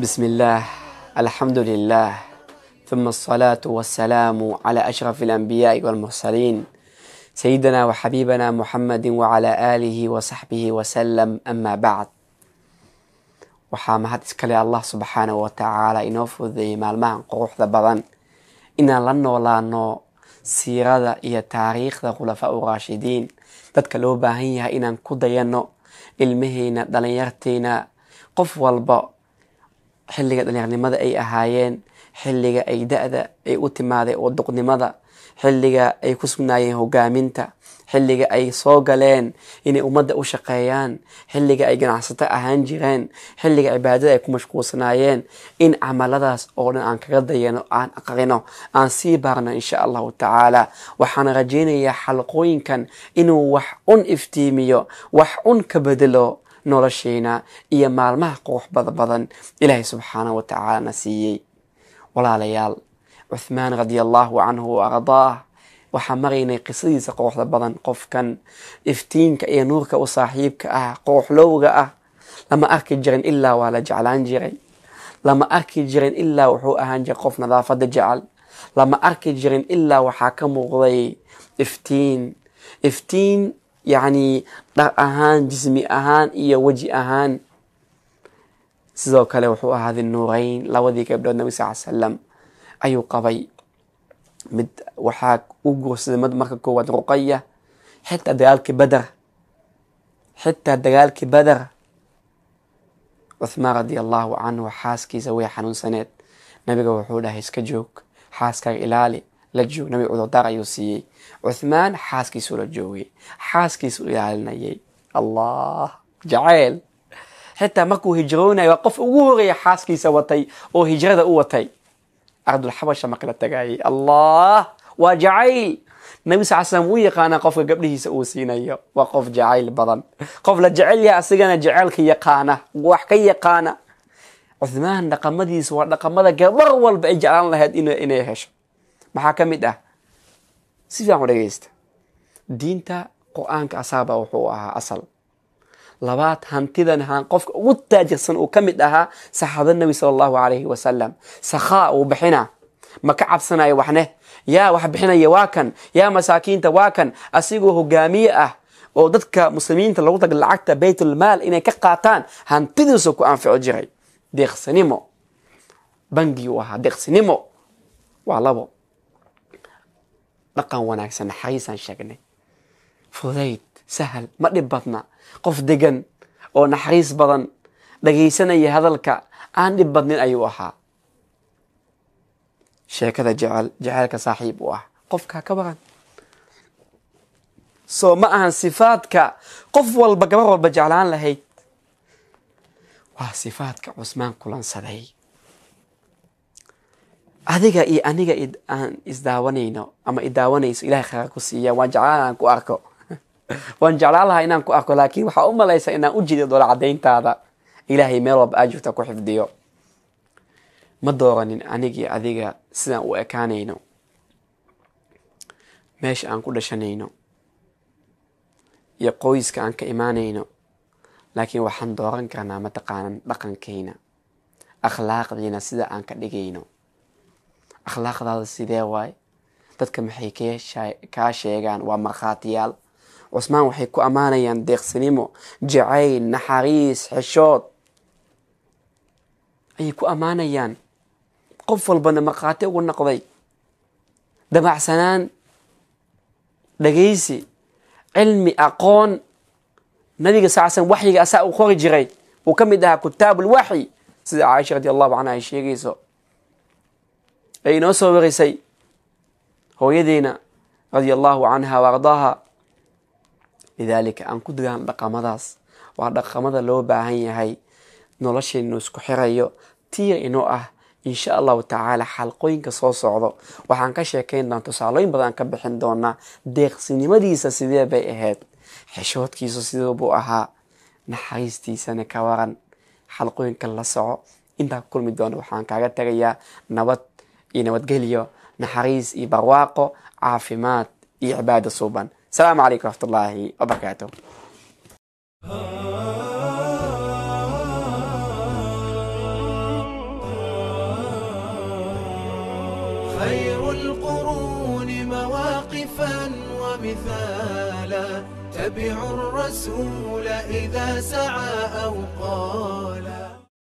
بسم الله الحمد لله ثم الصلاة والسلام على أشرف الأنبياء والمرسلين سيدنا وحبيبنا محمد وعلى آله وصحبه وسلم أما بعد وحامهات إسكالي الله سبحانه وتعالى إنوفو ذي مالماء قروح ذا إن لنو لنو سيرة هي تاريخ ذا خلفاء الراشدين تتكلوبا هي إن كدينو المهينة دلن يرتينا قف والبو xilliga dhallinyarnimada ay ahaayeen xilliga ay da-da ay u timaaday oo doqnimada xilliga ay ku sugnaayeen hogaaminta xilliga ay soo galeen inay ummadda u shaqeeyaan xilliga ay ganacsato ahaan jireen xilliga cibaadada ay ku mashquulsanaayeen in camaladaas oo dhan aan kaga dayano aan aqrino aan sii baarno insha allahu tacaala waxaan rajaynayaa xalqooyinkan inuu wax un iftiimiyo wax un ka bedelo nolosheena iyo maalmaha quruxbada badan ilaahay subxaanah wa tacaalana siiyey walaalayaal cuhmaan radia allaahu canhu waardaah waxaa maraynay qisadiisa quruxda badan qofkan iftiinka iyo nuurka u saaxiibka ah quruxlowga ah lama arki jirin ilaa waa la jeclaan jiray lama arki jirin ilaa wuxuu ahaan jiray qof nadaafada jecel lama arki jirin ilaa waxaa ka muuqday iftiin iftiin yani dhaq ahaan jismi ahaan iyo weji ahaan sidoo kale wuxuu ahaaday nuurayn labadii gabdhood nabi sal slam ayuu qabay mid waxaa u guursaday mid marka koowaad ruqaya xitaa dagaalkii bader xitaa dagaalkii bader cuhmaan radi allahu canhu xaaskiisa way xanuunsaneed nabiga wuxuu dhahay iska joog xaaskaaga ilaali nabiga cudurdaar ayuu siiyey cuhmaan xaaskiisuu la joogay xaaskiisuu ilaalinayay allah jaceyl xitaa markuu hijroonayo waa qof ugu horeeya xaaskiisa watay oo hijrada u watay ardulxabasha markala tagaayay allah waa jacayl nabi sal slm wuu yaqaanaa qofka gabdhihiisa uu siinayo waa qof jacayl badan qof la jecel yaha asigana jaceylka yaqaana wax ka yaqaana cuthmaan dhaqamadiisu waa dhaqamada gabar walba ay jeclaan lahayd inay hesho maxaa ka mid ah si fiican u dhegeysta diinta qur-aanka asaaba wuxuu ahaa asal labaad hantidan haan qofka ugu taajirsan uu ka mid ahaa saxaabada nebi sala allahu alayhi wasalam sakhaa uu bixina ma ka cabsanayo waxne yaa wax bixinaya waa kan yaa masaakiinta waa kan asigoo hogaamiye ah oo dadka muslimiinta lagu tag lacagta baytulmaal inay ka qaataan hantidiisu ku anfico jiray deeqsinimo bangi uu ahaa deeqsinimo waa labo dhaqan wanaagsan maxaysaan sheegnay fudayd sahal ma dhib badna qof degan oo naxariis badan dhagaysanaya hadalka aan dhib badnin ayuu ahaa sheekada jecel jaceelka saaxiib u ah qofkaa ka baran soo ma ahan sifaadka qof walba gabar walba jeclaan lahayd waa sifaadka cusmaan kulansaday adiga iyo aniga aan isdaawanayno ama idaawanayso ilahay khayr ku siiya waan jeclaan ku arko waan jeclaan inaan ku arko laakiin waxaa u malaysa inaan u jido doola caddayntaada ilaahay meel walba aad joogta ku xifdiyo ma dooranin anigii adiga sidaan u ekaanayno meesha aan ku dhashanayno iyo qoyska aan ka imaanayno laakiin waxaan dooran karnaa mataqaanan dhaqankeena akhlaaqdiina sida aan ka dhigayno akhlaaqdaada sidee waay dadka maxay kaa sheegaan waa markhaatiyaal cusmaan waxay ku ammaanayaan deeqsinimo jacayl naxariis xeshood ayay ku ammaanayaan qof walbana markhaati ugu noqday dabacsanaan dhegeysi cilmi aqoon nabiga slm waxyiga asaa u qori jiray uu ka mid ahaa kutaabulwaxyi sida caaisha radi allahu canha ay sheegayso ee inoo soo warisay hooyadeena radia allaahu canha waardaaha lidaalika aan ku dagaan dhaqamadaas waa dhaqamada loo baahan yahay nolosheennu isku xirayo tiir inoo ah insha allahu tacaala xalqooyinka soo socdo waxaan ka sheekayn doona tusaalooyin badan ka bixin doonaa deeqsinimadiisa sidee bay ahayd xishoodkiisu siduubuu ahaa naxariistiisana ka waran xalqooyinka la soco intaa ku kulmi doona waxaan kaaga tagayaa nabad ينوتقليو نحريز يبرواقو عافمات يعباد صوبا السلام عليكم ورحمة الله وبركاته خير القرون مواقفا ومثالا تبع الرسول إذا سعى أو قال